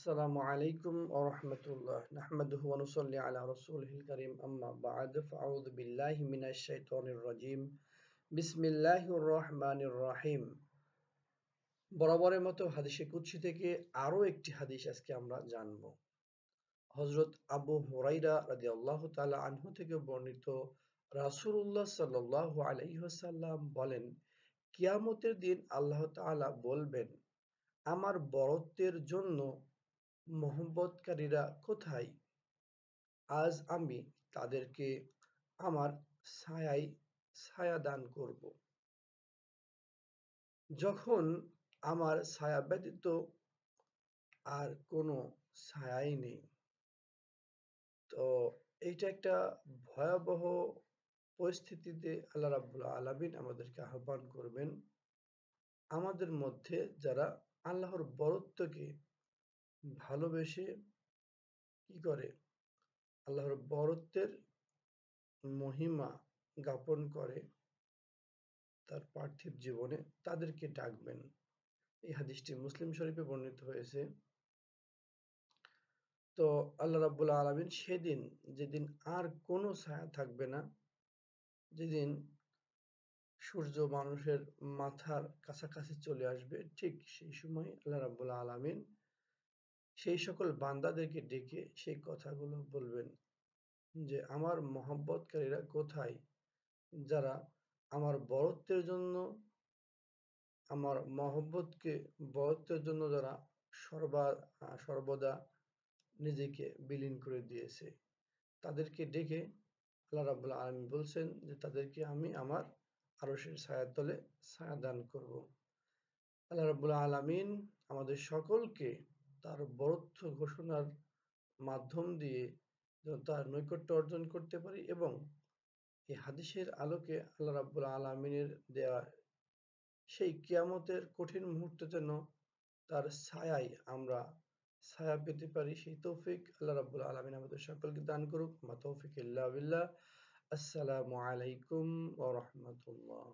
السلام عليكم ورحمة الله نحمده ونصلي على رسوله الكريم أما بعد فأعوذ بالله من الشيطان الرجيم بسم الله الرحمن الرحيم বরাবরের মতো হাদিসে কুচ্ছি থেকে আরও একটি হাদিস আজকে আমরা জানব হজরত আবু হুরাইরা রাজি আল্লাহ তালা আনহু থেকে বর্ণিত রাসুল্লাহ সাল্লাহ আলহিহাসাল্লাম বলেন কিয়ামতের দিন আল্লাহ তালা বলবেন আমার বরত্বের জন্য মহব্বতকারীরা কোথায় আজ আমি তাদেরকে আমার ছায়ায় ছায়া দান করব যখন আমার ছায়া ব্যতীত আর কোনো ছায়াই নেই তো এইটা একটা ভয়াবহ পরিস্থিতিতে আল্লাহ রাবুল আলমিন আমাদেরকে আহ্বান করবেন আমাদের মধ্যে যারা আল্লাহর বরত্বকে ভালোবেসে কি করে আল্লাহর বরত্বের মহিমা জ্ঞাপন করে তার পার্থিব জীবনে তাদেরকে ডাকবেন এই হাদিসটি মুসলিম শরীফে বর্ণিত হয়েছে তো আল্লাহ রাবুল আলমিন সেদিন যেদিন আর কোনো ছায়া থাকবে না যেদিন সূর্য মানুষের মাথার কাছাকাছি চলে আসবে ঠিক সেই সময় আল্লাহ রাবুল আলমিন সেই সকল বান্দাদেরকে ডেকে সেই কথাগুলো বলবেন যে আমার মহব্বতকারীরা কোথায় যারা আমার বরত্বের জন্য আমার মহব্বতকে বরত্বের জন্য যারা সর্বা সর্বদা নিজেকে বিলীন করে দিয়েছে তাদেরকে ডেকে আল্লাহ রাবুল আলমী বলছেন যে তাদেরকে আমি আমার আরসের ছায়ার তলে ছায়া দান করব আল্লাহ রাবুল আলমিন আমাদের সকলকে তার বরত্ব ঘোষণার মাধ্যম দিয়ে তার নৈকট্য অর্জন করতে পারি এবং এই হাদিসের আলোকে আল্লাহ রাবুল আলমিনের দেওয়া সেই কিয়ামতের কঠিন মুহূর্তে যেন তার ছায়ায় আমরা ছায়া পেতে পারি সেই তৌফিক আল্লাহ রাবুল আলমিন আমাদের সকলকে দান করুক মা তৌফিক আসসালামু আলাইকুম ওয়া রাহমাতুল্লাহ